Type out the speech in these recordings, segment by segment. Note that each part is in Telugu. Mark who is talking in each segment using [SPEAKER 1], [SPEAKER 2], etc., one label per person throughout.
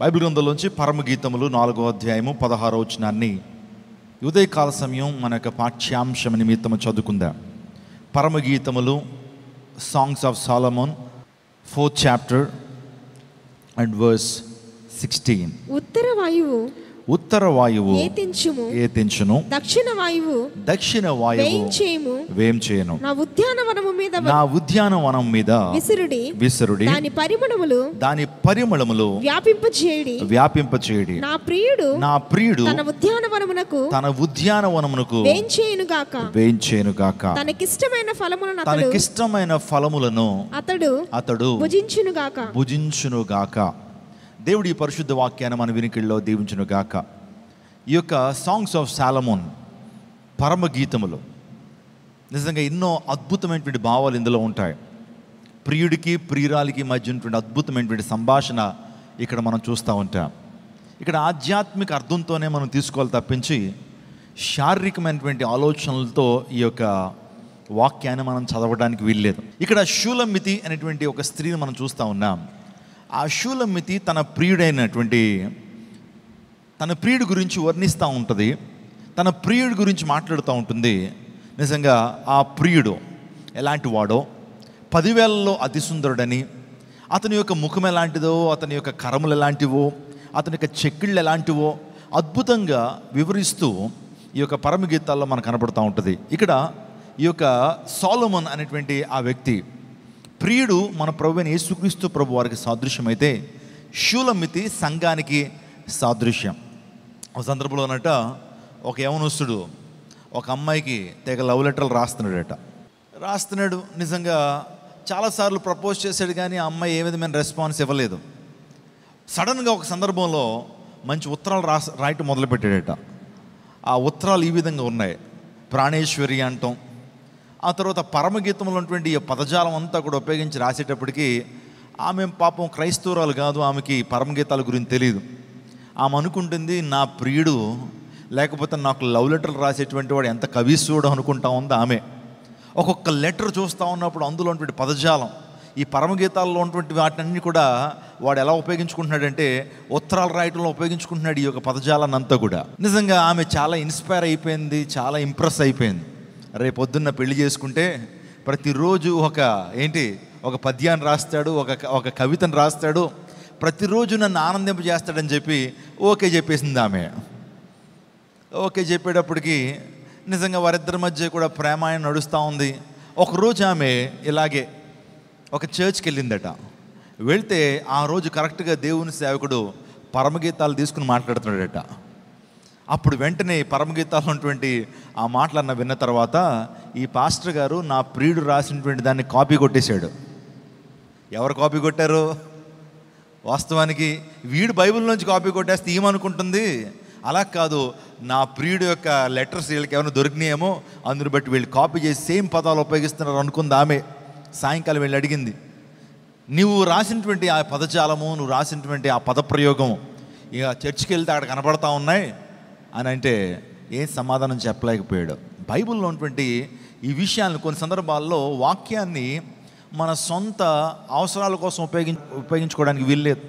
[SPEAKER 1] బైబిల్ గ్రంథంలోంచి పరమగీతములు నాలుగో అధ్యాయము పదహారో వచనాన్ని ఉదయకాల సమయం మన యొక్క పాఠ్యాంశం నిమిత్తము చదువుకుందాం పరమగీతములు songs of Solomon fourth chapter and verse sixteen ఉత్తర వాయువు ఉత్తర వాయువు ఏతించును దక్షిణ వాయువు దక్షిణ వాయువు వేం చేయను నా ఉద్యానవనము మీద నా ఉద్యానవనం మీద విసురుడి విసురుడి దాని పరిమళములు దాని పరిమళములు వ్యాపింప చేయడి నా ప్రియుడు నా ప్రియుడు తన ఉద్యానవనమునకు తన ఉద్యానవనమునకు వేం చేయను గాక వేం చేయను గాక తనకిష్టమైన ఫలములను తనకిష్టమైన ఫలములను అతడు అతడు భుజించును గాక భుజించును గాక దేవుడి పరిశుద్ధ వాక్యాన్ని మన వినికిల్లో దీవించును గాక ఈ యొక్క సాంగ్స్ ఆఫ్ సాలమోన్ పరమ గీతములు నిజంగా ఎన్నో అద్భుతమైనటువంటి భావాలు ఇందులో ఉంటాయి ప్రియుడికి ప్రియురాలికి మధ్య ఉన్నటువంటి అద్భుతమైనటువంటి సంభాషణ ఇక్కడ మనం చూస్తూ ఉంటాం ఇక్కడ ఆధ్యాత్మిక అర్థంతోనే మనం తీసుకోవాలి తప్పించి శారీరకమైనటువంటి ఆలోచనలతో ఈ యొక్క వాక్యాన్ని మనం చదవడానికి వీల్లేదు ఇక్కడ శూలమితి అనేటువంటి ఒక స్త్రీని మనం చూస్తూ ఉన్నాం ఆ షూలమితి తన ప్రియుడైనటువంటి తన ప్రియుడి గురించి వర్ణిస్తూ ఉంటుంది తన ప్రియుడి గురించి మాట్లాడుతూ ఉంటుంది నిజంగా ఆ ప్రియుడు ఎలాంటి వాడో పదివేలలో అతిసుందరుడని అతని యొక్క ముఖం ఎలాంటిదో అతని యొక్క కరములు ఎలాంటివో అతని యొక్క చెక్కిళ్ళు ఎలాంటివో అద్భుతంగా వివరిస్తూ ఈ యొక్క పరమ గీతాల్లో మనకు కనపడుతూ ఉంటుంది ఇక్కడ ఈ యొక్క సాలోమన్ అనేటువంటి ఆ వ్యక్తి ప్రియుడు మన ప్రభు అయిన యేసుక్రీస్తు ప్రభు వారికి సాదృశ్యమైతే శూలమితి సంఘానికి సాదృశ్యం ఒక సందర్భంలో అన్నట ఒక యవనస్తుడు ఒక అమ్మాయికి తెగ లవ్ లెటర్లు రాస్తున్నాడట రాస్తున్నాడు నిజంగా చాలాసార్లు ప్రపోజ్ చేశాడు కానీ ఆ అమ్మాయి ఏ విధమైన రెస్పాన్స్ ఇవ్వలేదు సడన్గా ఒక సందర్భంలో మంచి ఉత్తరాలు రాస్ రాయటం మొదలుపెట్టాడట ఆ ఉత్తరాలు ఈ విధంగా ఉన్నాయి ప్రాణేశ్వరి అంటాం ఆ తర్వాత పరమగీతంలో ఉన్నటువంటి పదజాలం అంతా కూడా ఉపయోగించి రాసేటప్పటికి ఆమె పాపం క్రైస్తవురాలు కాదు ఆమెకి పరమగీతాల గురించి తెలియదు ఆమె అనుకుంటుంది నా ప్రియుడు లేకపోతే నాకు లవ్ లెటర్లు రాసేటువంటి వాడు ఎంత కవిస్తుడు అనుకుంటా ఉందో ఆమె ఒక్కొక్క లెటర్ చూస్తూ ఉన్నప్పుడు అందులో ఉన్నటువంటి పదజాలం ఈ పరమగీతాల్లో ఉన్నటువంటి వాటిని కూడా వాడు ఎలా ఉపయోగించుకుంటున్నాడంటే ఉత్తరాలు రాయటంలో ఉపయోగించుకుంటున్నాడు ఈ యొక్క పదజాలన్నంతా అంతా కూడా నిజంగా ఆమె చాలా ఇన్స్పైర్ అయిపోయింది చాలా ఇంప్రెస్ అయిపోయింది రేపొద్దున్న పెళ్లి చేసుకుంటే ప్రతిరోజు ఒక ఏంటి ఒక పద్యాన్ని రాస్తాడు ఒక ఒక కవితను రాస్తాడు ప్రతిరోజు నన్ను ఆనందింప చేస్తాడని చెప్పి ఓకే చెప్పేసింది ఆమె ఓకే చెప్పేటప్పటికి నిజంగా వారిద్దరి మధ్య కూడా ప్రేమాయణ నడుస్తూ ఉంది ఒకరోజు ఆమె ఇలాగే ఒక చర్చ్కి వెళ్ళిందట వెళ్తే ఆ రోజు కరెక్ట్గా దేవుని సేవకుడు పరమగీతాలు తీసుకుని మాట్లాడుతున్నాడట అప్పుడు వెంటనే పరమగీతాలు ఉన్నటువంటి ఆ అన్న విన్న తర్వాత ఈ పాస్టర్ గారు నా ప్రియుడు రాసినటువంటి దాన్ని కాపీ కొట్టేశాడు ఎవరు కాపీ కొట్టారు వాస్తవానికి వీడు బైబిల్ నుంచి కాపీ కొట్టేస్తే ఏమనుకుంటుంది అలా కాదు నా ప్రియుడు యొక్క లెటర్స్ వీళ్ళకి ఏమైనా దొరికినాయేమో అందుని బట్టి వీళ్ళు కాపీ చేసి సేమ్ పదాలు ఉపయోగిస్తున్నారు అనుకుంది ఆమె సాయంకాలం వెళ్ళి అడిగింది నువ్వు రాసినటువంటి ఆ పదజాలము నువ్వు రాసినటువంటి ఆ పదప్రయోగము ఇక చర్చికి వెళ్తే అక్కడ కనబడతా ఉన్నాయి అని అంటే ఏ సమాధానం చెప్పలేకపోయాడు బైబిల్లో ఉన్నటువంటి ఈ విషయాలను కొన్ని సందర్భాల్లో వాక్యాన్ని మన సొంత అవసరాల కోసం ఉపయోగి ఉపయోగించుకోవడానికి వీల్లేదు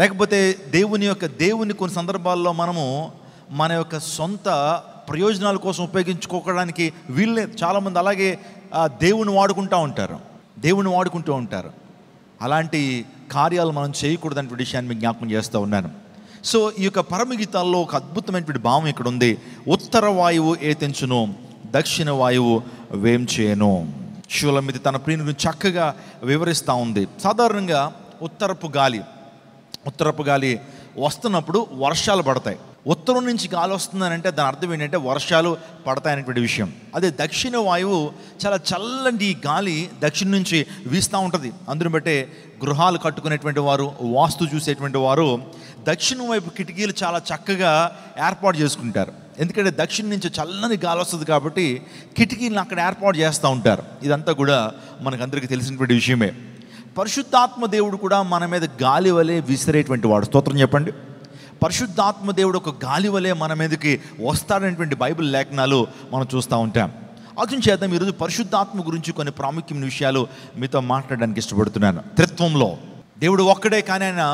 [SPEAKER 1] లేకపోతే దేవుని యొక్క దేవుని కొన్ని సందర్భాల్లో మనము మన యొక్క సొంత ప్రయోజనాల కోసం ఉపయోగించుకోవడానికి వీల్లేదు చాలామంది అలాగే దేవుని వాడుకుంటూ ఉంటారు దేవుని వాడుకుంటూ ఉంటారు అలాంటి కార్యాలు మనం చేయకూడదనే విషయాన్ని మీ జ్ఞాపకం చేస్తూ ఉన్నాను సో ఈ యొక్క పరమగీతాల్లో ఒక అద్భుతమైనటువంటి భావం ఇక్కడ ఉంది ఉత్తర వాయువు ఏతించును దక్షిణ వాయువు వేం చేయను శూలమితి తన ప్రియుని చక్కగా వివరిస్తూ ఉంది సాధారణంగా ఉత్తరపు గాలి ఉత్తరపు గాలి వస్తున్నప్పుడు వర్షాలు పడతాయి ఉత్తరం నుంచి గాలి వస్తుందనంటే దాని అర్థం ఏంటంటే వర్షాలు పడతాయనేటువంటి విషయం అదే దక్షిణ వాయువు చాలా చల్లని గాలి దక్షిణ నుంచి వీస్తూ ఉంటుంది అందుని బట్టే గృహాలు కట్టుకునేటువంటి వారు వాస్తు చూసేటువంటి వారు దక్షిణ వైపు కిటికీలు చాలా చక్కగా ఏర్పాటు చేసుకుంటారు ఎందుకంటే దక్షిణ నుంచి చల్లని గాలి వస్తుంది కాబట్టి కిటికీలను అక్కడ ఏర్పాటు చేస్తూ ఉంటారు ఇదంతా కూడా మనకు అందరికీ తెలిసినటువంటి విషయమే పరిశుద్ధాత్మ దేవుడు కూడా మన మీద గాలి వలె విసిరేటువంటి వాడు స్తోత్రం చెప్పండి పరిశుద్ధాత్మ దేవుడు ఒక గాలి వలె మన మీదకి వస్తాడనేటువంటి బైబిల్ లేఖనాలు మనం చూస్తూ ఉంటాం ఆలోచన చేద్దాం ఈరోజు పరిశుద్ధాత్మ గురించి కొన్ని ప్రాముఖ్యమైన విషయాలు మీతో మాట్లాడడానికి ఇష్టపడుతున్నాను త్రిత్వంలో దేవుడు ఒక్కడే కానీ ఆయన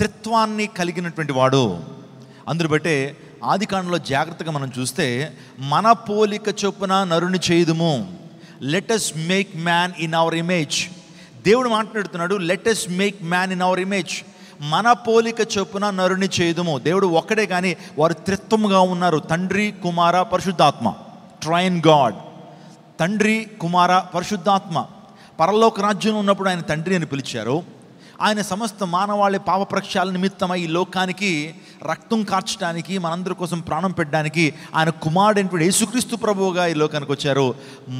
[SPEAKER 1] త్రిత్వాన్ని కలిగినటువంటి వాడు అందును బట్టే ఆది కాండంలో జాగ్రత్తగా మనం చూస్తే మన పోలిక చొప్పున నరుని చేయుదుము let's make man in our image దేవుడు మాట్లాడుతున్నాడు let's make man in our image మన పోలిక చొప్పున నరుని చేయుదుము దేవుడు ఒక్కడే కానీ వారు త్రిత్వముగా ఉన్నారు తండ్రి కుమార పరిశుద్ధాత్మ ట్రైన్ గాడ్ తండ్రి కుమార పరిశుద్ధాత్మ పరలోక రాజ్యం ఉన్నప్పుడు ఆయన తండ్రి అని పిలిచారు ఆయన సమస్త మానవాళి పాప ప్రక్షాల నిమిత్తమై ఈ లోకానికి రక్తం కార్చడానికి మనందరి కోసం ప్రాణం పెట్టడానికి ఆయన కుమారుడు యేసుక్రీస్తు ప్రభువుగా ఈ లోకానికి వచ్చారు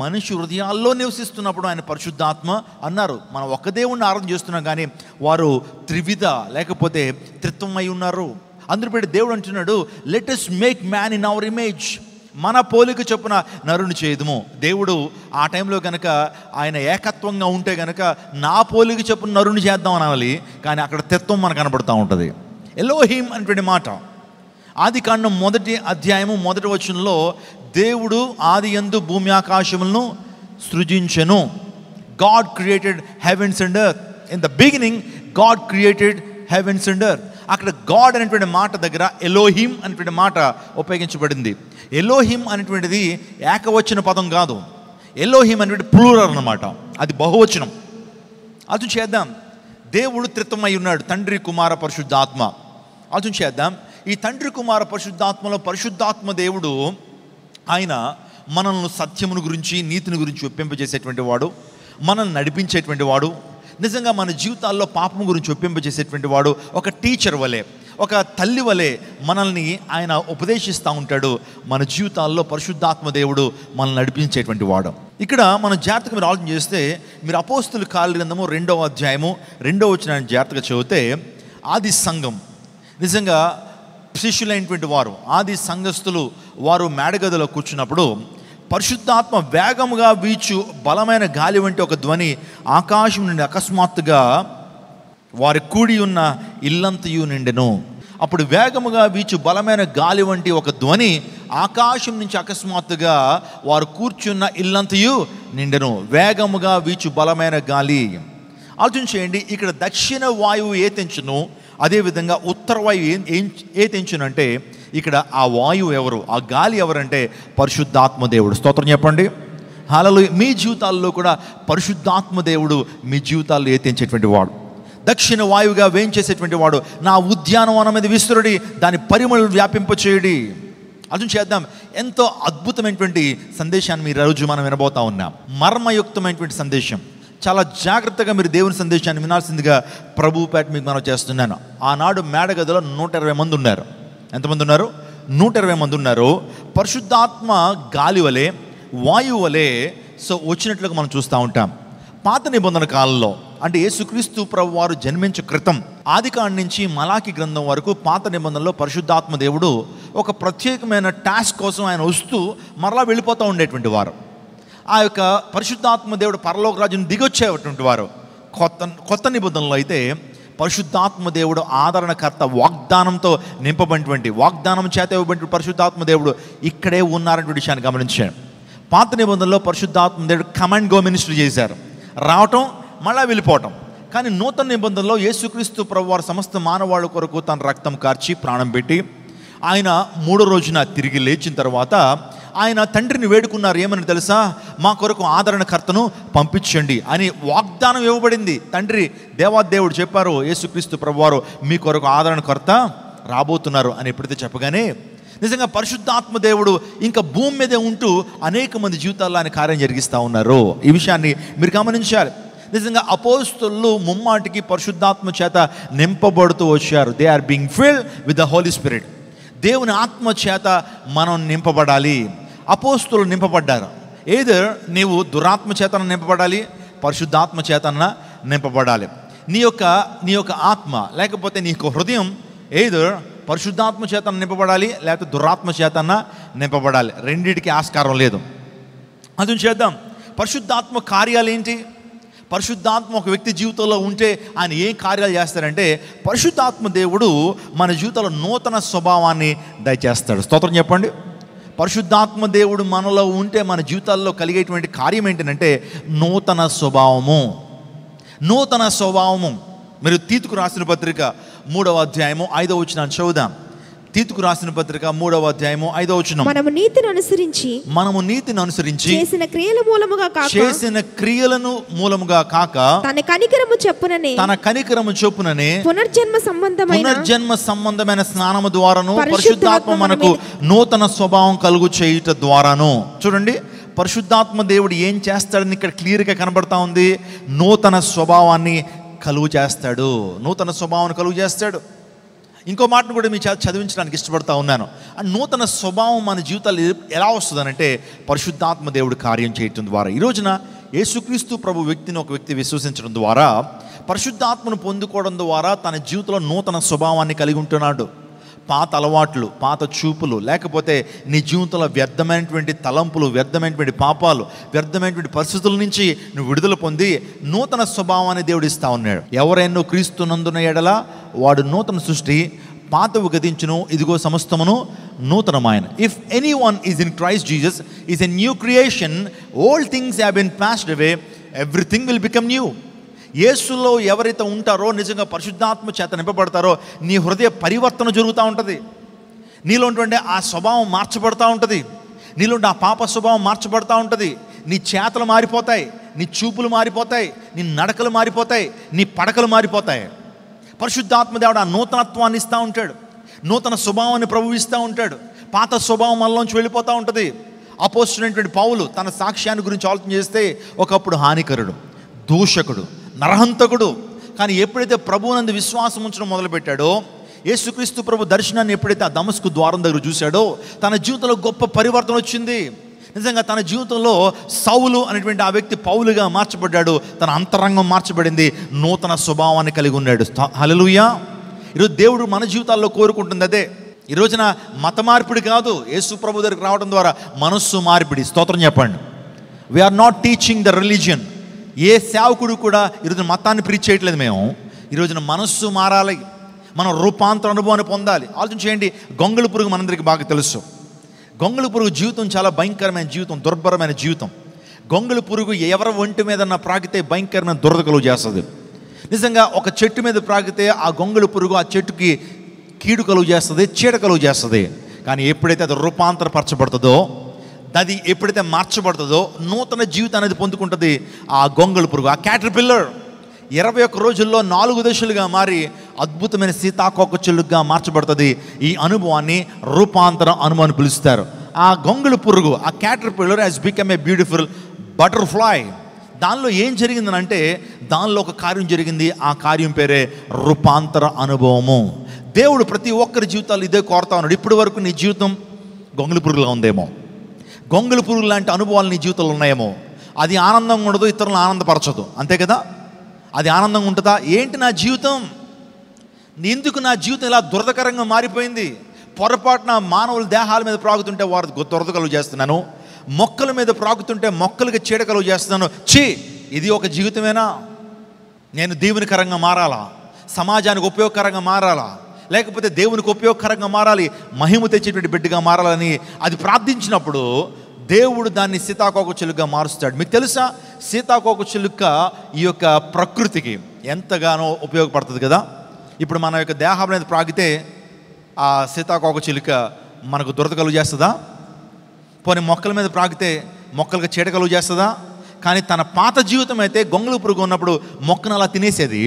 [SPEAKER 1] మనిషి హృదయాల్లో నివసిస్తున్నప్పుడు ఆయన పరిశుద్ధాత్మ అన్నారు మనం ఒక దేవుణ్ణి ఆరాధన చేస్తున్నాం కానీ వారు త్రివిధ లేకపోతే త్రిత్వమై ఉన్నారు అందరు దేవుడు అంటున్నాడు let's make man in our image మన పోలిక చొప్పున నరుని చేయదుము దేవుడు ఆ టైంలో కనుక ఆయన ఏకత్వంగా ఉంటే కనుక నా పోలిక చొప్పున నరుని చేద్దాం అనాలి కానీ అక్కడ తత్వం మనకు కనబడుతూ ఉంటుంది హీమ్ అనేటువంటి మాట ఆది కాండం మొదటి అధ్యాయము మొదటి వచనంలో దేవుడు ఆది ఎందు భూమి ఆకాశములను సృజించెను God created heavens and earth in the beginning God created heavens and earth అక్కడ గాడ్ అనేటువంటి మాట దగ్గర ఎలోహిం అనేటువంటి మాట ఉపయోగించబడింది ఎలోహిం అనేటువంటిది ఏకవచన పదం కాదు ఎలోహిం అనేటువంటి ప్లూరర్ అనమాట అది బహువచనం అది చేద్దాం దేవుడు త్రితమై ఉన్నాడు తండ్రి కుమార పరిశుద్ధాత్మ అది చేద్దాం ఈ తండ్రి కుమార పరిశుద్ధాత్మలో పరిశుద్ధాత్మ దేవుడు ఆయన మనల్ని సత్యమును గురించి నీతిని గురించి ఒప్పింపజేసేటువంటి వాడు మనల్ని నడిపించేటువంటి వాడు నిజంగా మన జీవితాల్లో పాపం గురించి ఒప్పింపజేసేటువంటి వాడు ఒక టీచర్ వలె ఒక తల్లి వలె మనల్ని ఆయన ఉపదేశిస్తూ ఉంటాడు మన జీవితాల్లో పరిశుద్ధాత్మ దేవుడు మనల్ని నడిపించేటువంటి వాడు ఇక్కడ మన జాతకం మీరు ఆలోచన చేస్తే మీరు అపోస్తులు కాలగ్రంథము రెండవ అధ్యాయము రెండవ వచ్చిన జాతక చదివితే ఆది సంఘం నిజంగా శిష్యులైనటువంటి వారు ఆది సంఘస్థులు వారు మేడగదిలో కూర్చున్నప్పుడు పరిశుద్ధాత్మ వేగముగా వీచు బలమైన గాలి వంటి ఒక ధ్వని ఆకాశం నుండి అకస్మాత్తుగా వారి కూడి ఉన్న ఇల్లంతయు నిండెను అప్పుడు వేగముగా వీచు బలమైన గాలి వంటి ఒక ధ్వని ఆకాశం నుంచి అకస్మాత్తుగా వారు కూర్చున్న ఇల్లంతయు నిండెను వేగముగా వీచు బలమైన గాలి ఆలోచించేయండి ఇక్కడ దక్షిణ వాయువు ఏ తెంచును అదేవిధంగా ఉత్తర వాయువు ఏం ఏ తెంచునంటే అంటే ఇక్కడ ఆ వాయువు ఎవరు ఆ గాలి ఎవరంటే పరిశుద్ధాత్మ దేవుడు స్తోత్రం చెప్పండి హాలలు మీ జీవితాల్లో కూడా పరిశుద్ధాత్మ దేవుడు మీ జీవితాల్లో ఎత్తించేటువంటి వాడు దక్షిణ వాయువుగా వేయించేసేటువంటి వాడు నా ఉద్యానవనం మీద విస్తురుడి దాని పరిమళం వ్యాపింపచేయడి అర్థం చేద్దాం ఎంతో అద్భుతమైనటువంటి సందేశాన్ని మీరు రోజు మనం వినబోతా ఉన్నాం మర్మయుక్తమైనటువంటి సందేశం చాలా జాగ్రత్తగా మీరు దేవుని సందేశాన్ని వినాల్సిందిగా ప్రభుపేట మీకు మనం చేస్తున్నాను ఆనాడు మేడగదిలో నూట ఇరవై మంది ఉన్నారు ఎంతమంది ఉన్నారు నూట ఇరవై మంది ఉన్నారు పరిశుద్ధాత్మ గాలి వలె వాయువు వలె సో వచ్చినట్లుగా మనం చూస్తూ ఉంటాం పాత నిబంధన కాలంలో అంటే యేసుక్రీస్తు ప్రభు వారు జన్మించు క్రితం ఆదికాండ నుంచి మలాకి గ్రంథం వరకు పాత నిబంధనలో పరిశుద్ధాత్మ దేవుడు ఒక ప్రత్యేకమైన టాస్క్ కోసం ఆయన వస్తూ మరలా వెళ్ళిపోతూ ఉండేటువంటి వారు ఆ యొక్క పరిశుద్ధాత్మ దేవుడు పరలోకరాజును దిగొచ్చేటువంటి వారు కొత్త కొత్త నిబంధనలో అయితే పరిశుద్ధాత్మ దేవుడు ఆదరణకర్త వాగ్దానంతో నింపబడినటువంటి వాగ్దానం చేత ఇవ్వబడిన పరిశుద్ధాత్మ దేవుడు ఇక్కడే ఉన్నారనేటువంటి విషయాన్ని గమనించాను పాత నిబంధనలో పరిశుద్ధాత్మ దేవుడు కమాండ్ గో మినిస్ట్రీ చేశారు రావటం మళ్ళీ వెళ్ళిపోవటం కానీ నూతన నిబంధనలో యేసుక్రీస్తు ప్రభు వారు సమస్త మానవాళ్ళ కొరకు తన రక్తం కార్చి ప్రాణం పెట్టి ఆయన మూడో రోజున తిరిగి లేచిన తర్వాత ఆయన తండ్రిని వేడుకున్నారు ఏమని తెలుసా మా కొరకు ఆదరణకర్తను పంపించండి అని వాగ్దానం ఇవ్వబడింది తండ్రి దేవాదేవుడు చెప్పారు యేసుక్రీస్తు ప్రభువారు మీ కొరకు ఆదరణకర్త రాబోతున్నారు అని ఎప్పుడైతే చెప్పగానే నిజంగా పరిశుద్ధాత్మ దేవుడు ఇంకా భూమి మీదే ఉంటూ అనేక మంది జీవితాల్లో ఆయన కార్యం జరిగిస్తూ ఉన్నారు ఈ విషయాన్ని మీరు గమనించాలి నిజంగా అపోస్తులు ముమ్మాటికి పరిశుద్ధాత్మ చేత నింపబడుతూ వచ్చారు they are being filled with the holy spirit దేవుని ఆత్మ చేత మనం నింపబడాలి అపోస్తులు నింపబడ్డారు ఏదో నీవు దురాత్మ చేతన నింపబడాలి పరిశుద్ధాత్మ చేతన నింపబడాలి నీ యొక్క నీ యొక్క ఆత్మ లేకపోతే నీ యొక్క హృదయం ఏదో పరిశుద్ధాత్మ చేతన నింపబడాలి లేకపోతే దురాత్మ చేతన నింపబడాలి రెండింటికి ఆస్కారం లేదు అది చేద్దాం పరిశుద్ధాత్మ కార్యాలు ఏంటి పరిశుద్ధాత్మ ఒక వ్యక్తి జీవితంలో ఉంటే ఆయన ఏం కార్యాలు చేస్తారంటే పరిశుద్ధాత్మ దేవుడు మన జీవితంలో నూతన స్వభావాన్ని దయచేస్తాడు స్తోత్రం చెప్పండి పరిశుద్ధాత్మ దేవుడు మనలో ఉంటే మన జీవితాల్లో కలిగేటువంటి కార్యం ఏంటంటే నూతన స్వభావము నూతన స్వభావము మీరు తీతుకు రాసిన పత్రిక మూడవ అధ్యాయము ఐదవ వచ్చిన చదువుదాం తీతుకు రాసిన పత్రిక మూడవ అధ్యాయము ఐదవ వచనం మనము నీతిని అనుసరించి మనము నీతిని అనుసరించి చేసిన క్రియల మూలముగా కాక చేసిన క్రియలను మూలముగా కాక తన కనికరము చెప్పుననే తన కనికరము చెప్పుననే పునర్జన్మ సంబంధమైన పునర్జన్మ సంబంధమైన స్నానము ద్వారాను పరిశుద్ధాత్మ మనకు నూతన స్వభావం కలుగు చేయుట ద్వారాను చూడండి పరిశుద్ధాత్మ దేవుడు ఏం చేస్తాడని ఇక్కడ క్లియర్గా కనబడతా ఉంది నూతన స్వభావాన్ని కలుగు చేస్తాడు నూతన స్వభావాన్ని కలుగు చేస్తాడు ఇంకో మాటను కూడా మీ చదివించడానికి ఇష్టపడతా ఉన్నాను ఆ నూతన స్వభావం మన జీవితాలు ఎలా వస్తుందనంటే పరిశుద్ధాత్మ దేవుడు కార్యం చేయటం ద్వారా ఈ రోజున యేసుక్రీస్తు ప్రభు వ్యక్తిని ఒక వ్యక్తి విశ్వసించడం ద్వారా పరిశుద్ధాత్మను పొందుకోవడం ద్వారా తన జీవితంలో నూతన స్వభావాన్ని కలిగి ఉంటున్నాడు పాత అలవాట్లు పాత చూపులు లేకపోతే నీ జీవితంలో వ్యర్థమైనటువంటి తలంపులు వ్యర్థమైనటువంటి పాపాలు వ్యర్థమైనటువంటి పరిస్థితుల నుంచి నువ్వు విడుదల పొంది నూతన స్వభావాన్ని దేవుడు ఇస్తా ఉన్నాడు ఎవరైనా క్రీస్తునందున ఎడలా వాడు నూతన సృష్టి పాతవు గతించును ఇదిగో సమస్తమును నూతనమాయన if anyone is in Christ Jesus is a new creation old things have been passed away everything will become new యేసులో ఎవరైతే ఉంటారో నిజంగా పరిశుద్ధాత్మ చేత నింపబడతారో నీ హృదయ పరివర్తన జరుగుతూ ఉంటుంది నీలో ఉంటుండే ఆ స్వభావం మార్చబడుతూ ఉంటుంది నీలో ఆ పాప స్వభావం మార్చబడుతూ ఉంటుంది నీ చేతలు మారిపోతాయి నీ చూపులు మారిపోతాయి నీ నడకలు మారిపోతాయి నీ పడకలు మారిపోతాయి పరిశుద్ధాత్మ దేవుడు ఆ నూతనత్వాన్ని ఇస్తూ ఉంటాడు నూతన స్వభావాన్ని ప్రభువిస్తూ ఉంటాడు పాత స్వభావం మనలోంచి వెళ్ళిపోతూ ఉంటుంది అపోస్తున్నటువంటి పావులు తన సాక్ష్యాన్ని గురించి ఆలోచన చేస్తే ఒకప్పుడు హానికరుడు దూషకుడు నరహంతకుడు కానీ ఎప్పుడైతే ప్రభువునందు విశ్వాసం ఉంచడం మొదలుపెట్టాడో యేసుక్రీస్తు ప్రభు దర్శనాన్ని ఎప్పుడైతే ఆ దమస్కు ద్వారం దగ్గర చూశాడో తన జీవితంలో గొప్ప పరివర్తన వచ్చింది నిజంగా తన జీవితంలో సౌలు అనేటువంటి ఆ వ్యక్తి పౌలుగా మార్చబడ్డాడు తన అంతరంగం మార్చబడింది నూతన స్వభావాన్ని కలిగి ఉన్నాడు హలలుయ ఈరోజు దేవుడు మన జీవితాల్లో కోరుకుంటుంది అదే ఈ రోజున మత మార్పిడి కాదు యేసు ప్రభు దగ్గరికి రావడం ద్వారా మనస్సు మార్పిడి స్తోత్రం చెప్పండి we are not teaching the religion ఏ సేవకుడు కూడా ఈరోజు మతాన్ని ప్రీచ్ చేయట్లేదు మేము ఈరోజున మనస్సు మారాలి మనం రూపాంతర అనుభవాన్ని పొందాలి ఆలోచన చేయండి గొంగళ పురుగు మనందరికీ బాగా తెలుసు గొంగళ పురుగు జీవితం చాలా భయంకరమైన జీవితం దుర్భరమైన జీవితం గొంగళ పురుగు ఎవరి ఒంటి మీద ప్రాగితే భయంకరమైన దురద చేస్తుంది నిజంగా ఒక చెట్టు మీద ప్రాగితే ఆ గొంగళ పురుగు ఆ చెట్టుకి కీడు కలుగు చేస్తుంది చీడ కలుగు చేస్తుంది కానీ ఎప్పుడైతే అది రూపాంతరపరచబడుతుందో అది ఎప్పుడైతే మార్చబడుతుందో నూతన జీవితం అనేది పొందుకుంటుంది ఆ గొంగళ పురుగు ఆ క్యాటర్ పిల్లర్ ఇరవై ఒక్క రోజుల్లో నాలుగు దశలుగా మారి అద్భుతమైన సీతాకోక చెల్లుగా మార్చబడుతుంది ఈ అనుభవాన్ని రూపాంతరం అనుభవం పిలుస్తారు ఆ గొంగళ పురుగు ఆ caterpillar has become a beautiful butterfly దానిలో ఏం జరిగిందనంటే దానిలో ఒక కార్యం జరిగింది ఆ కార్యం పేరే రూపాంతర అనుభవము దేవుడు ప్రతి ఒక్కరి జీవితాలు ఇదే కోరుతా ఉన్నాడు ఇప్పటి వరకు నీ జీవితం గొంగళి పురుగులో ఉందేమో గొంగుల పురుగులు లాంటి అనుభవాలు నీ జీవితంలో ఉన్నాయేమో అది ఆనందంగా ఉండదు ఇతరులను ఆనందపరచదు అంతే కదా అది ఆనందంగా ఉంటుందా ఏంటి నా జీవితం ఎందుకు నా జీవితం ఇలా దురదకరంగా మారిపోయింది పొరపాటున మానవుల దేహాల మీద ప్రాగుతుంటే వారు దురద కలుగు చేస్తున్నాను మొక్కల మీద ప్రాగుతుంటే మొక్కలకి చీడ కలుగు చేస్తున్నాను చీ ఇది ఒక జీవితమేనా నేను దీవెనకరంగా మారాలా సమాజానికి ఉపయోగకరంగా మారాలా లేకపోతే దేవునికి ఉపయోగకరంగా మారాలి మహిమ తెచ్చేటువంటి బిడ్డగా మారాలని అది ప్రార్థించినప్పుడు దేవుడు దాన్ని సీతాకోక చిలుకగా మారుస్తాడు మీకు తెలుసా సీతాకోక చిలుక ఈ యొక్క ప్రకృతికి ఎంతగానో ఉపయోగపడుతుంది కదా ఇప్పుడు మన యొక్క దేహం అనేది ప్రాగితే ఆ సీతాకోక చిలుక మనకు దురద కలుగు చేస్తుందా పోనీ మొక్కల మీద ప్రాగితే మొక్కలకు చీట కలుగు చేస్తుందా కానీ తన పాత జీవితం అయితే గొంగళి పురుగు ఉన్నప్పుడు మొక్కను అలా తినేసేది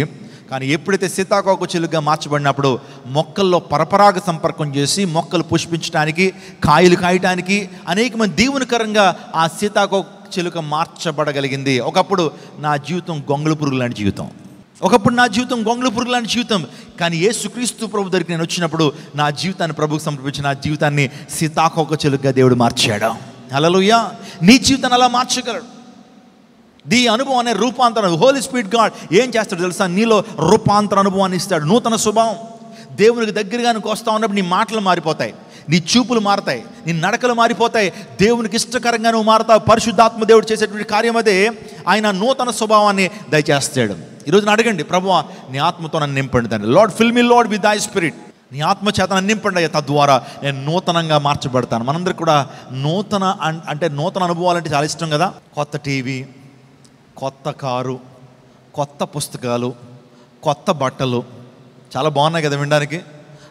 [SPEAKER 1] కానీ ఎప్పుడైతే సీతాకోక చెలుగ్గా మార్చబడినప్పుడు మొక్కల్లో పరపరాగ సంపర్కం చేసి మొక్కలు పుష్పించడానికి కాయలు కాయటానికి అనేకమంది దీవునికరంగా ఆ సీతాకోక చిలుక మార్చబడగలిగింది ఒకప్పుడు నా జీవితం గొంగులు పురుగు లాంటి జీవితం ఒకప్పుడు నా జీవితం గొంగులు పురుగు లాంటి జీవితం కానీ ఏసుక్రీస్తు ప్రభు దగ్గరికి నేను వచ్చినప్పుడు నా జీవితాన్ని ప్రభుకు సమర్పించిన నా జీవితాన్ని సీతాకోక చెలుగ్గా దేవుడు మార్చాడు అలలుయ్యా నీ జీవితాన్ని అలా మార్చగలడు దీ అనుభవం అనే రూపాంతరం హోలీ స్పీడ్ గాడ్ ఏం చేస్తాడు తెలుసా నీలో రూపాంతర అనుభవాన్ని ఇస్తాడు నూతన స్వభావం దేవునికి దగ్గరగానికి వస్తూ ఉన్నప్పుడు నీ మాటలు మారిపోతాయి నీ చూపులు మారతాయి నీ నడకలు మారిపోతాయి దేవునికి ఇష్టకరంగా నువ్వు మారుతావు పరిశుద్ధాత్మ దేవుడు చేసేటువంటి కార్యం అదే ఆయన నూతన స్వభావాన్ని దయచేస్తాడు ఈరోజు అడగండి ప్రభు నీ ఆత్మతో నన్ను నింపండి దాన్ని Lord fill me Lord with thy spirit నీ ఆత్మచేత చేత నింపండి తద్వారా నేను నూతనంగా మార్చబడతాను మనందరికి కూడా నూతన అంటే నూతన అనుభవాలు అంటే చాలా ఇష్టం కదా కొత్త టీవీ కొత్త కారు కొత్త పుస్తకాలు కొత్త బట్టలు చాలా బాగున్నాయి కదా వినడానికి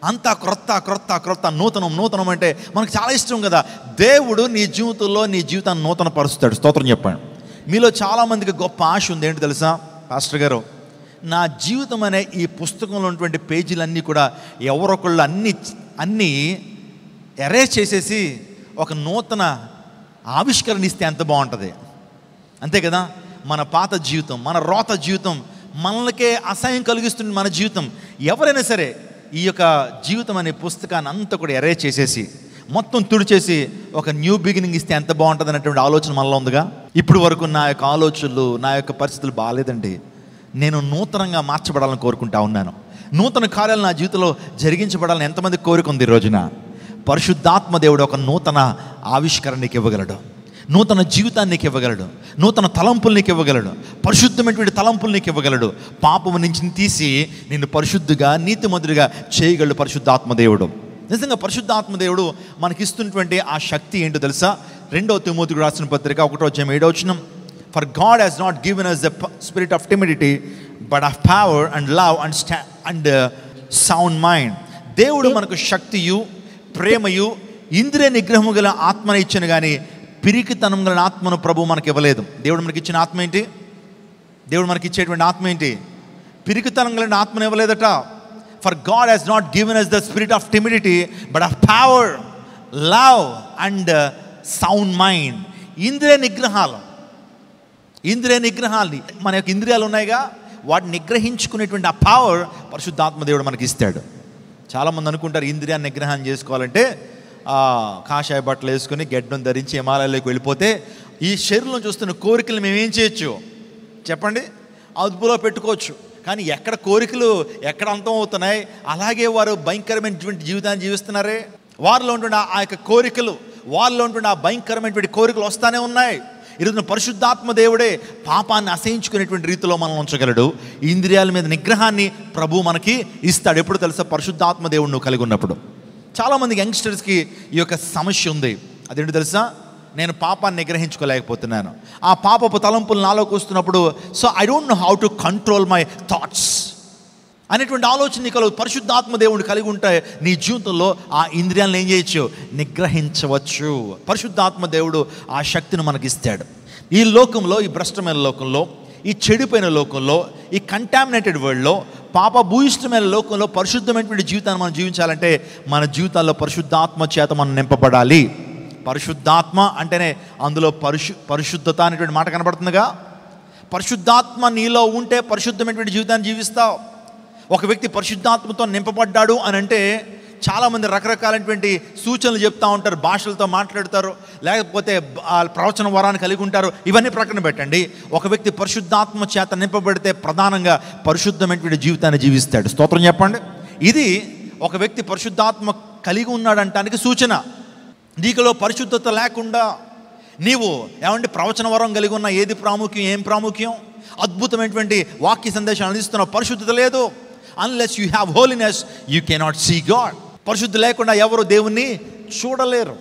[SPEAKER 1] అంతా క్రొత్త క్రొత్త క్రొత్త నూతనం నూతనం అంటే మనకు చాలా ఇష్టం కదా దేవుడు నీ జీవితంలో నీ జీవితాన్ని నూతన పరుస్తాడు స్తోత్రం చెప్పాను మీలో చాలామందికి గొప్ప ఆశ ఉంది ఏంటి తెలుసా పాస్టర్ గారు నా జీవితం అనే ఈ పుస్తకంలో ఉన్నటువంటి పేజీలన్నీ కూడా ఎవరొకళ్ళు అన్ని అన్నీ ఎరేజ్ చేసేసి ఒక నూతన ఆవిష్కరణ ఇస్తే ఎంత బాగుంటుంది అంతే కదా మన పాత జీవితం మన రోత జీవితం మనలకే అసహ్యం కలిగిస్తుంది మన జీవితం ఎవరైనా సరే ఈ యొక్క జీవితం అనే పుస్తకాన్ని అంతా కూడా ఎరేజ్ చేసేసి మొత్తం తుడిచేసి ఒక న్యూ బిగినింగ్ ఇస్తే ఎంత బాగుంటుంది అనేటువంటి ఆలోచన మనలో ఉందిగా ఇప్పుడు వరకు నా యొక్క ఆలోచనలు నా యొక్క పరిస్థితులు బాగాలేదండి నేను నూతనంగా మార్చబడాలని కోరుకుంటా ఉన్నాను నూతన కార్యాలు నా జీవితంలో జరిగించబడాలని ఎంతమంది ఉంది ఈ రోజున పరిశుద్ధాత్మ దేవుడు ఒక నూతన ఆవిష్కరణకి ఇవ్వగలడు నూతన జీవితాన్ని నీకు ఇవ్వగలడు నూతన తలంపులు నీకు ఇవ్వగలడు పరిశుద్ధమైనటువంటి తలంపులు నీకు ఇవ్వగలడు పాపము నుంచి తీసి నిన్ను పరిశుద్ధిగా నీతిమంతుడిగా చేయగలడు పరిశుద్ధాత్మదేవుడు నిజంగా పరిశుద్ధాత్మదేవుడు మనకిస్తున్నటువంటి ఆ శక్తి ఏంటో తెలుసా రెండో తిమోతికి రాసిన పత్రిక ఒకటో వచ్చాము ఏడో వచ్చినం for God has not given us the spirit of timidity but of power and love and స్టా అండ్ సౌండ్ మైండ్ దేవుడు మనకు శక్తియు ప్రేమయు ఇంద్రియ నిగ్రహము గల ఆత్మను ఇచ్చిన కానీ పిరికితనం గల ఆత్మను ప్రభు మనకి ఇవ్వలేదు దేవుడు మనకి ఇచ్చిన ఆత్మ ఏంటి దేవుడు మనకి ఇచ్చేటువంటి ఆత్మ ఏంటి పిరికితనం గల ఆత్మను ఇవ్వలేదట for God has not given us the spirit of timidity but of power love and sound mind ఇంద్రియ నిగ్రహాలు ఇంద్రియ నిగ్రహాలని మన యొక్క ఇంద్రియాలు ఉన్నాయిగా వాటిని నిగ్రహించుకునేటువంటి ఆ పవర్ పరిశుద్ధాత్మ దేవుడు మనకి ఇస్తాడు చాలామంది అనుకుంటారు ఇంద్రియాన్ని నిగ్రహాన్ని చేసుకోవాలంటే కాషాయ బట్టలు వేసుకుని గడ్డం ధరించి హిమాలయాలకు వెళ్ళిపోతే ఈ శరీరంలో చూస్తున్న కోరికలు మేము ఏం చేయొచ్చు చెప్పండి అదుపులో పెట్టుకోవచ్చు కానీ ఎక్కడ కోరికలు ఎక్కడ అంతం అవుతున్నాయి అలాగే వారు భయంకరమైనటువంటి జీవితాన్ని జీవిస్తున్నారే వారిలో ఉంటున్న ఆ యొక్క కోరికలు వారిలో ఉంటున్న ఆ భయంకరమైనటువంటి కోరికలు వస్తానే ఉన్నాయి ఈరోజున పరిశుద్ధాత్మ దేవుడే పాపాన్ని అసహించుకునేటువంటి రీతిలో మనం ఉంచగలడు ఇంద్రియాల మీద నిగ్రహాన్ని ప్రభు మనకి ఇస్తాడు ఎప్పుడు తెలుసా పరిశుద్ధాత్మ దేవుడు నువ్వు కలిగి ఉన్నప్పుడు చాలామంది యంగ్స్టర్స్కి ఈ యొక్క సమస్య ఉంది అదేంటి తెలుసా నేను పాపాన్ని నిగ్రహించుకోలేకపోతున్నాను ఆ పాపపు తలంపులు నాలోకి వస్తున్నప్పుడు so I don't know how to control my thoughts అనేటువంటి ఆలోచన నీ కలవు పరిశుద్ధాత్మ దేవుడు కలిగి ఉంటే నీ జీవితంలో ఆ ఇంద్రియాలను ఏం చేయొచ్చు నిగ్రహించవచ్చు పరిశుద్ధాత్మ దేవుడు ఆ శక్తిని మనకిస్తాడు ఈ లోకంలో ఈ భ్రష్టమైన లోకంలో ఈ చెడిపోయిన లోకంలో ఈ కంటామినేటెడ్ వరల్డ్లో పాప భూయిష్టమైన లోకంలో పరిశుద్ధమైనటువంటి జీవితాన్ని మనం జీవించాలంటే మన జీవితాల్లో పరిశుద్ధాత్మ చేత మనం నింపబడాలి పరిశుద్ధాత్మ అంటేనే అందులో పరిశు పరిశుద్ధత అనేటువంటి మాట కనబడుతుందిగా పరిశుద్ధాత్మ నీలో ఉంటే పరిశుద్ధమైనటువంటి జీవితాన్ని జీవిస్తావు ఒక వ్యక్తి పరిశుద్ధాత్మతో నింపబడ్డాడు అని అంటే చాలామంది రకరకాలైనటువంటి సూచనలు చెప్తూ ఉంటారు భాషలతో మాట్లాడతారు లేకపోతే ప్రవచన వరాన్ని కలిగి ఉంటారు ఇవన్నీ ప్రకటన పెట్టండి ఒక వ్యక్తి పరిశుద్ధాత్మ చేత నింపబడితే ప్రధానంగా పరిశుద్ధమైనటువంటి జీవితాన్ని జీవిస్తాడు స్తోత్రం చెప్పండి ఇది ఒక వ్యక్తి పరిశుద్ధాత్మ కలిగి ఉన్నాడంటానికి సూచన నీకులో పరిశుద్ధత లేకుండా నీవు ఏమంటే ప్రవచన వరం కలిగి ఉన్న ఏది ప్రాముఖ్యం ఏం ప్రాముఖ్యం అద్భుతమైనటువంటి వాక్య సందేశాన్ని అందిస్తున్న పరిశుద్ధత లేదు unless you have holiness you cannot see God పరిశుద్ధి లేకుండా ఎవరు దేవుణ్ణి చూడలేరు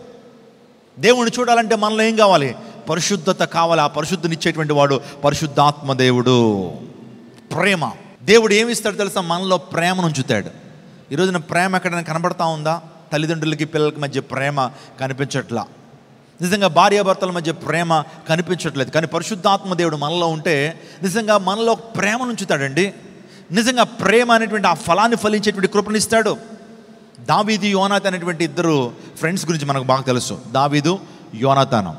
[SPEAKER 1] దేవుణ్ణి చూడాలంటే మనలో ఏం కావాలి పరిశుద్ధత కావాలి ఆ పరిశుద్ధినిచ్చేటువంటి వాడు పరిశుద్ధాత్మ దేవుడు ప్రేమ దేవుడు ఏమి ఇస్తాడు తెలుసా మనలో ప్రేమను ఉంచుతాడు ఈరోజున ప్రేమ ఎక్కడైనా కనబడతా ఉందా తల్లిదండ్రులకి పిల్లలకి మధ్య ప్రేమ కనిపించట్లా నిజంగా భార్యాభర్తల మధ్య ప్రేమ కనిపించట్లేదు కానీ పరిశుద్ధాత్మ దేవుడు మనలో ఉంటే నిజంగా మనలో ప్రేమను ఉంచుతాడండి నిజంగా ప్రేమ అనేటువంటి ఆ ఫలాన్ని ఫలించేటువంటి కృపణిస్తాడు దావీదు యోనాథ్ అనేటువంటి ఇద్దరు ఫ్రెండ్స్ గురించి మనకు బాగా తెలుసు దావీదు యోనాథాను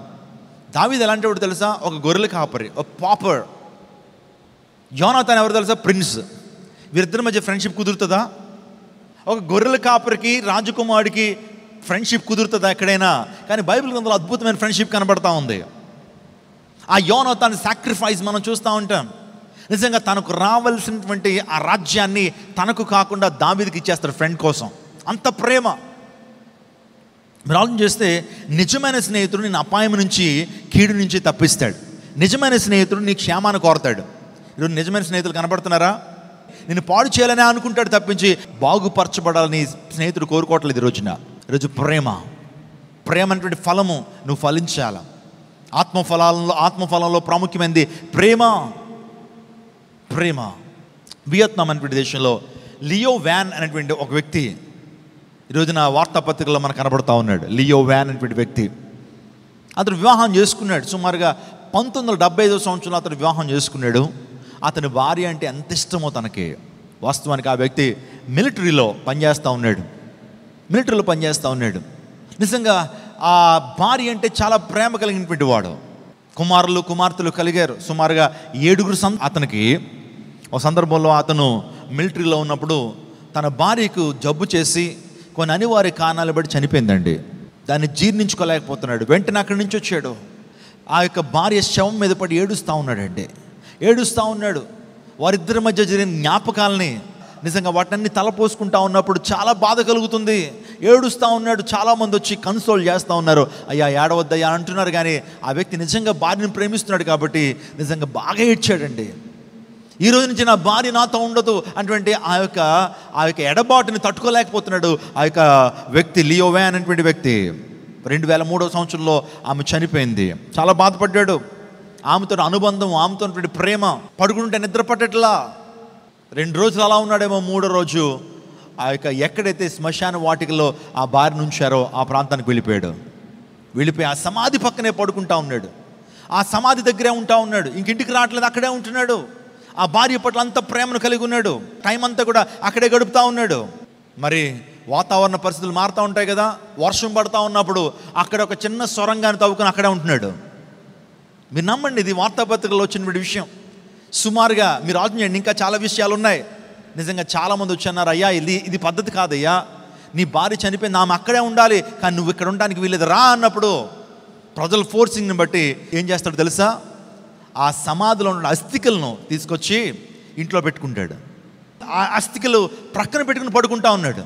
[SPEAKER 1] దావీదు ఎలాంటి వాడు తెలుసా ఒక గొర్రెల కాపరి ఒక పాపర్ యోనాథాన్ ఎవరు తెలుసా ప్రిన్స్ వీరిద్దరి మధ్య ఫ్రెండ్షిప్ కుదురుతుందా ఒక గొర్రెల కాపరికి రాజకుమారుడికి ఫ్రెండ్షిప్ కుదురుతుందా ఎక్కడైనా కానీ బైబిల్ గ్రంథంలో అద్భుతమైన ఫ్రెండ్షిప్ కనబడతా ఉంది ఆ యోనోతాన్ సాక్రిఫైస్ మనం చూస్తూ ఉంటాం నిజంగా తనకు రావాల్సినటువంటి ఆ రాజ్యాన్ని తనకు కాకుండా దాబీదికి ఇచ్చేస్తారు ఫ్రెండ్ కోసం అంత ప్రేమ మీరు ఆలోచన చేస్తే నిజమైన స్నేహితుడు నేను అపాయం నుంచి కీడు నుంచి తప్పిస్తాడు నిజమైన స్నేహితుడు నీ క్షేమాన్ని కోరతాడు ఈరోజు నిజమైన స్నేహితులు కనబడుతున్నారా నేను పాడు చేయాలని అనుకుంటాడు తప్పించి బాగుపరచబడాలని స్నేహితుడు కోరుకోవట్లేదు ఈ రోజున ఈరోజు ప్రేమ ప్రేమ అనేటువంటి ఫలము నువ్వు ఫలించాల ఆత్మఫలాలలో ఆత్మఫలంలో ప్రాముఖ్యమైనది ప్రేమ ప్రేమ వియత్నాం అనేటువంటి దేశంలో లియో వ్యాన్ అనేటువంటి ఒక వ్యక్తి ఈరోజు నా వార్తాపత్రికలో మనకు కనబడుతూ ఉన్నాడు లియో వ్యాన్ అనేటువంటి వ్యక్తి అతడు వివాహం చేసుకున్నాడు సుమారుగా పంతొమ్మిది వందల డెబ్బై ఐదో సంవత్సరంలో అతను వివాహం చేసుకున్నాడు అతని భార్య అంటే ఎంత ఇష్టమో తనకి వాస్తవానికి ఆ వ్యక్తి మిలిటరీలో పనిచేస్తూ ఉన్నాడు మిలిటరీలో పనిచేస్తూ ఉన్నాడు నిజంగా ఆ భార్య అంటే చాలా ప్రేమ కలిగినటువంటి వాడు కుమారులు కుమార్తెలు కలిగారు సుమారుగా ఏడుగురు సం అతనికి ఒక సందర్భంలో అతను మిలిటరీలో ఉన్నప్పుడు తన భార్యకు జబ్బు చేసి కొన్ని వారి కారణాలు బట్టి చనిపోయిందండి దాన్ని జీర్ణించుకోలేకపోతున్నాడు వెంటనే అక్కడి నుంచి వచ్చాడు ఆ యొక్క భార్య శవం మీద పడి ఏడుస్తూ ఉన్నాడండి ఏడుస్తూ ఉన్నాడు వారిద్దరి మధ్య జరిగిన జ్ఞాపకాలని నిజంగా వాటన్ని తలపోసుకుంటా ఉన్నప్పుడు చాలా బాధ కలుగుతుంది ఏడుస్తూ ఉన్నాడు చాలామంది వచ్చి కన్సోల్ చేస్తూ ఉన్నారు అయ్యా ఏడవద్దయ్యా అంటున్నారు కానీ ఆ వ్యక్తి నిజంగా భార్యను ప్రేమిస్తున్నాడు కాబట్టి నిజంగా బాగా ఏడ్చాడండి ఈ రోజు నుంచి నా భార్య నాతో ఉండదు అటువంటి ఆ యొక్క ఆ యొక్క ఎడబాటుని తట్టుకోలేకపోతున్నాడు ఆ యొక్క వ్యక్తి లియోవే అనేటువంటి వ్యక్తి రెండు వేల మూడో సంవత్సరంలో ఆమె చనిపోయింది చాలా బాధపడ్డాడు ఆమెతో అనుబంధం ఆమెతో ప్రేమ పడుకుంటే నిద్ర పట్టేట్లా రెండు రోజులు అలా ఉన్నాడేమో మూడో రోజు ఆ యొక్క ఎక్కడైతే శ్మశాన వాటికలో ఆ భార్య నుంచారో ఆ ప్రాంతానికి వెళ్ళిపోయాడు వెళ్ళిపోయి ఆ సమాధి పక్కనే పడుకుంటా ఉన్నాడు ఆ సమాధి దగ్గరే ఉంటా ఉన్నాడు ఇంకింటికి రావట్లేదు అక్కడే ఉంటున్నాడు ఆ భార్య పట్ల అంత ప్రేమను కలిగి ఉన్నాడు టైం అంతా కూడా అక్కడే గడుపుతూ ఉన్నాడు మరి వాతావరణ పరిస్థితులు మారుతూ ఉంటాయి కదా వర్షం పడుతూ ఉన్నప్పుడు అక్కడ ఒక చిన్న సొరంగాన్ని తవ్వుకొని అక్కడే ఉంటున్నాడు మీరు నమ్మండి ఇది వార్తాపత్రికలో వచ్చినటువంటి విషయం సుమారుగా మీరు ఆలోచించండి ఇంకా చాలా విషయాలు ఉన్నాయి నిజంగా చాలామంది వచ్చన్నారు అయ్యా ఇది ఇది పద్ధతి కాదయ్యా నీ భార్య చనిపోయింది ఆమె అక్కడే ఉండాలి కానీ నువ్వు ఇక్కడ ఉండడానికి వీలేదు రా అన్నప్పుడు ప్రజల ఫోర్సింగ్ని బట్టి ఏం చేస్తాడు తెలుసా ఆ సమాధిలో ఉన్న అస్థికలను తీసుకొచ్చి ఇంట్లో పెట్టుకుంటాడు ఆ అస్థికలు ప్రక్కన పెట్టుకుని పడుకుంటా ఉన్నాడు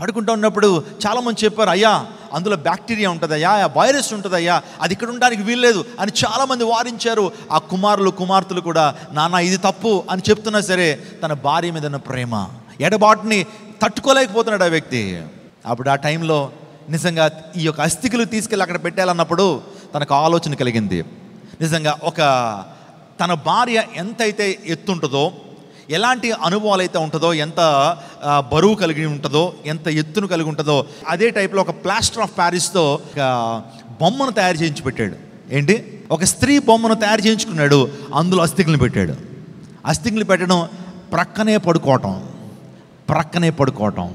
[SPEAKER 1] పడుకుంటా ఉన్నప్పుడు చాలామంది చెప్పారు అయ్యా అందులో బ్యాక్టీరియా ఉంటుందయ్యా ఆ వైరస్ ఉంటుందయ్యా అది ఇక్కడ ఉండడానికి వీల్లేదు అని చాలామంది వారించారు ఆ కుమారులు కుమార్తెలు కూడా నాన్న ఇది తప్పు అని చెప్తున్నా సరే తన భార్య మీద ఉన్న ప్రేమ ఎడబాటుని తట్టుకోలేకపోతున్నాడు ఆ వ్యక్తి అప్పుడు ఆ టైంలో నిజంగా ఈ యొక్క అస్థికలు తీసుకెళ్ళి అక్కడ పెట్టాలన్నప్పుడు తనకు ఆలోచన కలిగింది నిజంగా ఒక తన భార్య ఎంతైతే ఎత్తుంటుందో ఎలాంటి అనుభవాలు అయితే ఉంటుందో ఎంత బరువు కలిగి ఉంటుందో ఎంత ఎత్తును కలిగి ఉంటుందో అదే టైప్లో ఒక ప్లాస్టర్ ఆఫ్ ప్యారిస్తో ఒక బొమ్మను తయారు చేయించి పెట్టాడు ఏంటి ఒక స్త్రీ బొమ్మను తయారు చేయించుకున్నాడు అందులో అస్థికులను పెట్టాడు అస్థికులు పెట్టడం ప్రక్కనే పడుకోవటం ప్రక్కనే పడుకోవటం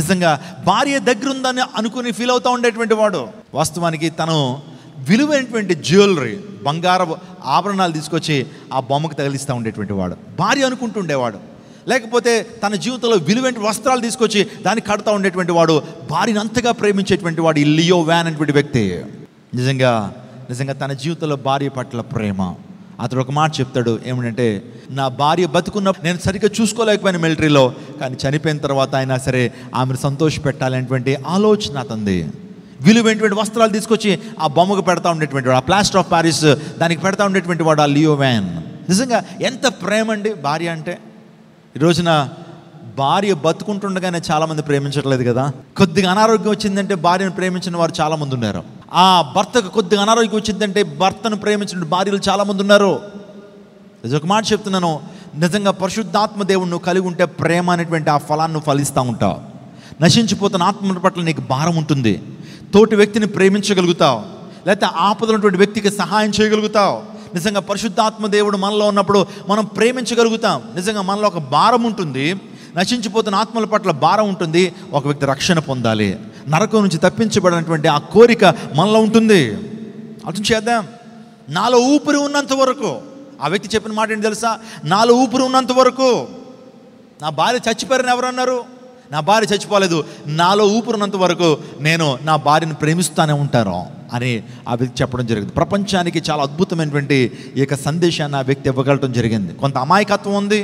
[SPEAKER 1] నిజంగా భార్య దగ్గరుందని అనుకుని ఫీల్ అవుతూ ఉండేటువంటి వాడు వాస్తవానికి తను విలువైనటువంటి జ్యువెలరీ బంగారపు ఆభరణాలు తీసుకొచ్చి ఆ బొమ్మకు తగిలిస్తూ ఉండేటువంటి వాడు భార్య అనుకుంటుండేవాడు లేకపోతే తన జీవితంలో విలువైన వస్త్రాలు తీసుకొచ్చి దాన్ని కడతా ఉండేటువంటి వాడు భార్యను అంతగా ప్రేమించేటువంటి వాడు ఈ లియో వ్యాన్ అనేటువంటి వ్యక్తి నిజంగా నిజంగా తన జీవితంలో భార్య పట్ల ప్రేమ అతడు ఒక మాట చెప్తాడు ఏమిటంటే నా భార్య బతుకున్నప్పుడు నేను సరిగ్గా చూసుకోలేకపోయాను మిలిటరీలో కానీ చనిపోయిన తర్వాత అయినా సరే ఆమెను సంతోష పెట్టాలనేటువంటి ఆలోచన అతంది విలువైనటువంటి వస్త్రాలు తీసుకొచ్చి ఆ బొమ్మకు పెడతా ఉండేటువంటి వాడు ఆ ప్లాస్టర్ ఆఫ్ ప్యారిస్ దానికి పెడతా ఉండేటువంటి వాడు ఆ లియో వ్యాన్ నిజంగా ఎంత ప్రేమ అండి భార్య అంటే ఈరోజున భార్య బతుకుంటుండగానే చాలామంది ప్రేమించట్లేదు కదా కొద్దిగా అనారోగ్యం వచ్చిందంటే భార్యను ప్రేమించిన వారు చాలామంది ఉన్నారు ఆ భర్తకు కొద్దిగా అనారోగ్యం వచ్చిందంటే భర్తను ప్రేమించిన భార్యలు చాలామంది ఉన్నారు ఒక మాట చెప్తున్నాను నిజంగా పరిశుద్ధాత్మ దేవుణ్ణి కలిగి ఉంటే ప్రేమ అనేటువంటి ఆ ఫలాన్ని ఫలిస్తూ ఉంటావు నశించిపోతున్న ఆత్మ పట్ల నీకు భారం ఉంటుంది తోటి వ్యక్తిని ప్రేమించగలుగుతావు లేకపోతే ఆపదలున్నటువంటి వ్యక్తికి సహాయం చేయగలుగుతావు నిజంగా పరిశుద్ధాత్మ దేవుడు మనలో ఉన్నప్పుడు మనం ప్రేమించగలుగుతాం నిజంగా మనలో ఒక భారం ఉంటుంది నశించిపోతున్న ఆత్మల పట్ల భారం ఉంటుంది ఒక వ్యక్తి రక్షణ పొందాలి నరకం నుంచి తప్పించబడినటువంటి ఆ కోరిక మనలో ఉంటుంది అటు చేద్దాం నాలో ఊపిరి ఉన్నంత వరకు ఆ వ్యక్తి చెప్పిన మాట ఏంటి తెలుసా నాలో ఊపిరి ఉన్నంత వరకు నా భార్య చచ్చిపోయారని ఎవరన్నారు నా భార్య చచ్చిపోలేదు నాలో ఊపురున్నంత వరకు నేను నా భార్యను ప్రేమిస్తూనే ఉంటాను అని ఆ వ్యక్తి చెప్పడం జరిగింది ప్రపంచానికి చాలా అద్భుతమైనటువంటి ఈ యొక్క సందేశాన్ని ఆ వ్యక్తి ఇవ్వగలటం జరిగింది కొంత అమాయకత్వం ఉంది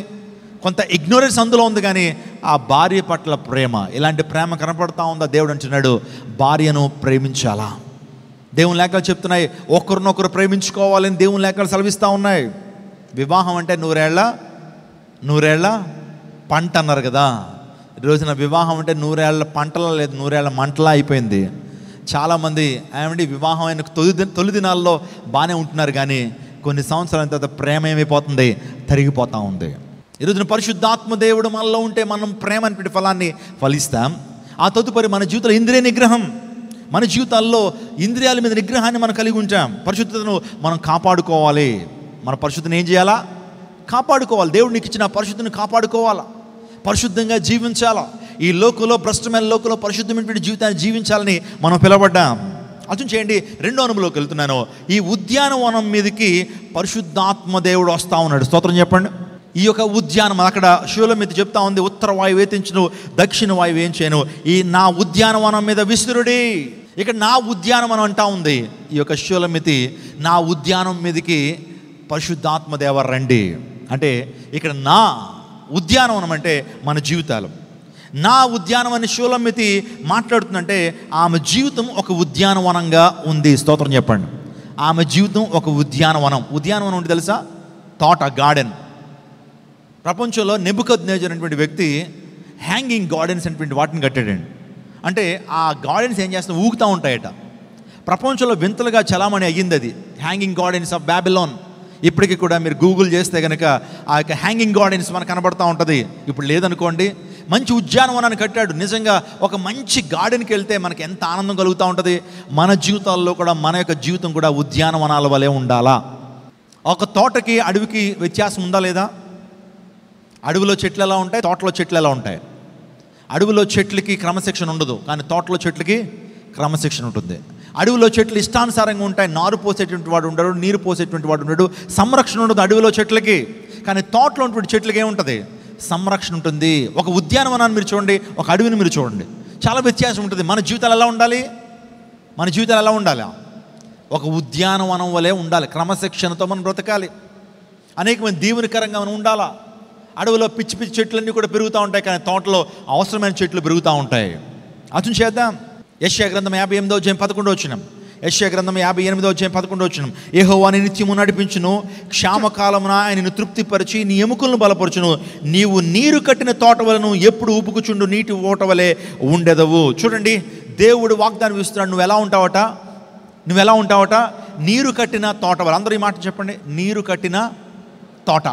[SPEAKER 1] కొంత ఇగ్నోరెన్స్ అందులో ఉంది కానీ ఆ భార్య పట్ల ప్రేమ ఇలాంటి ప్రేమ కనపడతా ఉందా దేవుడు అంటున్నాడు భార్యను ప్రేమించాలా దేవుని లేఖలు చెప్తున్నాయి ఒకరినొకరు ప్రేమించుకోవాలని దేవుని లేఖలు సెలవిస్తూ ఉన్నాయి వివాహం అంటే నూరేళ్ళ నూరేళ్ళ పంట అన్నారు కదా రోజున వివాహం అంటే నూరేళ్ల పంటల లేదు నూరేళ్ల మంటలా అయిపోయింది చాలామంది ఏమండి వివాహం అయిన తొలి తొలి దినాల్లో బాగానే ఉంటున్నారు కానీ కొన్ని సంవత్సరాల తర్వాత ప్రేమ ఏమైపోతుంది తరిగిపోతూ ఉంది ఈరోజున పరిశుద్ధాత్మ దేవుడు మనలో ఉంటే మనం ప్రేమ అనిపించే ఫలాన్ని ఫలిస్తాం ఆ తదుపరి మన జీవితంలో ఇంద్రియ నిగ్రహం మన జీవితాల్లో ఇంద్రియాల మీద నిగ్రహాన్ని మనం కలిగి ఉంటాం పరిశుద్ధతను మనం కాపాడుకోవాలి మన పరిశుద్ధిని ఏం చేయాలా కాపాడుకోవాలి దేవుడు నీకు ఇచ్చిన పరిశుద్ధిని కాపాడుకోవాలా పరిశుద్ధంగా జీవించాలా ఈ లోకంలో భ్రష్టమైన లోకంలో పరిశుద్ధమైనటువంటి జీవితాన్ని జీవించాలని మనం పిలవడ్డాం అర్థం చేయండి రెండో అనుభవంలోకి వెళ్తున్నాను ఈ ఉద్యానవనం మీదకి పరిశుద్ధాత్మ దేవుడు వస్తూ ఉన్నాడు స్తోత్రం చెప్పండి ఈ యొక్క ఉద్యానం అక్కడ శివుల మీద చెప్తా ఉంది ఉత్తర వాయువు ఏతించను దక్షిణ వాయువు ఏం చేయను ఈ నా ఉద్యానవనం మీద విసురుడి ఇక్కడ నా ఉద్యానవనం అంటా ఉంది ఈ యొక్క శివలమితి నా ఉద్యానం మీదకి పరిశుద్ధాత్మ దేవ రండి అంటే ఇక్కడ నా ఉద్యానవనం అంటే మన జీవితాలు నా ఉద్యానం అని షూలమితి మాట్లాడుతుందంటే ఆమె జీవితం ఒక ఉద్యానవనంగా ఉంది స్తోత్రం చెప్పండి ఆమె జీవితం ఒక ఉద్యానవనం ఉద్యానవనం ఉంటే తెలుసా తోట గార్డెన్ ప్రపంచంలో నెబుకద్ నేజర్ అనేటువంటి వ్యక్తి హ్యాంగింగ్ గార్డెన్స్ అనేటువంటి వాటిని కట్టాడండి అంటే ఆ గార్డెన్స్ ఏం చేస్తున్నా ఊగుతూ ఉంటాయట ప్రపంచంలో వింతలుగా చలామణి అయ్యింది అది హ్యాంగింగ్ గార్డెన్స్ ఆఫ్ బ్యాబిలోన్ ఇప్పటికీ కూడా మీరు గూగుల్ చేస్తే కనుక ఆ యొక్క హ్యాంగింగ్ గార్డెన్స్ మనకు కనబడుతూ ఉంటుంది ఇప్పుడు లేదనుకోండి మంచి ఉద్యానవనాన్ని కట్టాడు నిజంగా ఒక మంచి గార్డెన్కి వెళ్తే మనకి ఎంత ఆనందం కలుగుతూ ఉంటుంది మన జీవితాల్లో కూడా మన యొక్క జీవితం కూడా ఉద్యానవనాల వలె ఉండాలా ఒక తోటకి అడవికి వ్యత్యాసం ఉందా లేదా అడవిలో చెట్లు ఎలా ఉంటాయి తోటలో చెట్లు ఎలా ఉంటాయి అడవిలో చెట్లకి క్రమశిక్షణ ఉండదు కానీ తోటలో చెట్లకి క్రమశిక్షణ ఉంటుంది అడవిలో చెట్లు ఇష్టానుసారంగా ఉంటాయి నారు పోసేటువంటి వాడు ఉండడు నీరు పోసేటువంటి వాడు ఉండడు సంరక్షణ ఉండదు అడవిలో చెట్లకి కానీ తోటలో ఉన్నటువంటి చెట్లకి ఏముంటుంది సంరక్షణ ఉంటుంది ఒక ఉద్యానవనాన్ని మీరు చూడండి ఒక అడవిని మీరు చూడండి చాలా వ్యత్యాసం ఉంటుంది మన జీవితాలు ఎలా ఉండాలి మన జీవితాలు ఎలా ఉండాలి ఒక ఉద్యానవనం వలె ఉండాలి క్రమశిక్షణతో మనం బ్రతకాలి అనేకమైన దీవునికరంగా మనం ఉండాలా అడవిలో పిచ్చి పిచ్చి చెట్లన్నీ కూడా పెరుగుతూ ఉంటాయి కానీ తోటలో అవసరమైన చెట్లు పెరుగుతూ ఉంటాయి అతను చేద్దాం యశ్యా గ్రంథం యాభై ఎనిమిదో జయం పదకొండో వచ్చినాం యశ్యా గ్రంథం యాభై ఎనిమిదో జయం పదకొండో వచ్చిన ఏహోవాని నిత్యము నడిపించును క్షామకాలమున ఆయనను తృప్తిపరిచి నీ ఎముకలను బలపరచును నీవు నీరు కట్టిన తోట వలను ఎప్పుడు ఊపుకుచుండు నీటి ఓట వలె ఉండెదవు చూడండి దేవుడు వాగ్దానం ఇస్తున్నాడు నువ్వు ఎలా ఉంటావట నువ్వు ఎలా ఉంటావట నీరు కట్టిన తోట వల అందరూ ఈ మాట చెప్పండి నీరు కట్టిన తోట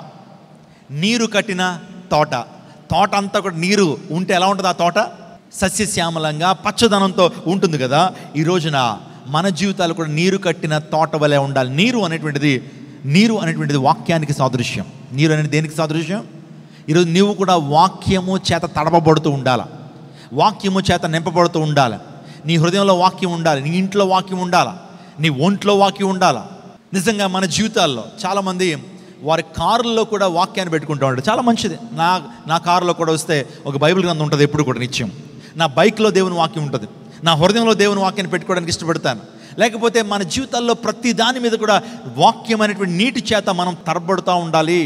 [SPEAKER 1] నీరు కట్టిన తోట తోట అంతా కూడా నీరు ఉంటే ఎలా ఉంటుంది ఆ తోట సస్యశ్యామలంగా పచ్చదనంతో ఉంటుంది కదా ఈ రోజున మన జీవితాలు కూడా నీరు కట్టిన తోట వలె ఉండాలి నీరు అనేటువంటిది నీరు అనేటువంటిది వాక్యానికి సాదృశ్యం నీరు అనేది దేనికి సాదృశ్యం ఈరోజు నీవు కూడా వాక్యము చేత తడపబడుతూ ఉండాలి వాక్యము చేత నింపబడుతూ ఉండాలి నీ హృదయంలో వాక్యం ఉండాలి నీ ఇంట్లో వాక్యం ఉండాలి నీ ఒంట్లో వాక్యం ఉండాలి నిజంగా మన జీవితాల్లో చాలామంది వారి కారుల్లో కూడా వాక్యాన్ని పెట్టుకుంటూ ఉంటారు చాలా మంచిది నా నా కారులో కూడా వస్తే ఒక బైబిల్ గ్రంథం ఉంటుంది ఎప్పుడు కూడా నిత్యం నా బైక్లో దేవుని వాక్యం ఉంటుంది నా హృదయంలో దేవుని వాక్యాన్ని పెట్టుకోవడానికి ఇష్టపడతాను లేకపోతే మన జీవితాల్లో ప్రతి దాని మీద కూడా వాక్యం అనేటువంటి నీటి చేత మనం తరబడుతూ ఉండాలి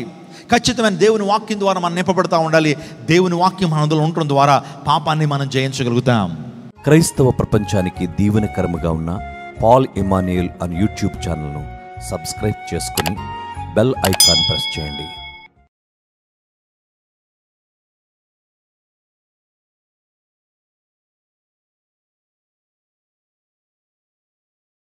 [SPEAKER 1] ఖచ్చితమైన దేవుని వాక్యం ద్వారా మనం నింపబడుతూ ఉండాలి దేవుని వాక్యం అందులో ఉండటం ద్వారా పాపాన్ని మనం జయించగలుగుతాం క్రైస్తవ ప్రపంచానికి దీవెనకరముగా ఉన్న పాల్ ఇమానియల్ అని యూట్యూబ్ ఛానల్ను సబ్స్క్రైబ్ చేసుకుని బెల్ ఐకాన్ ప్రెస్ చేయండి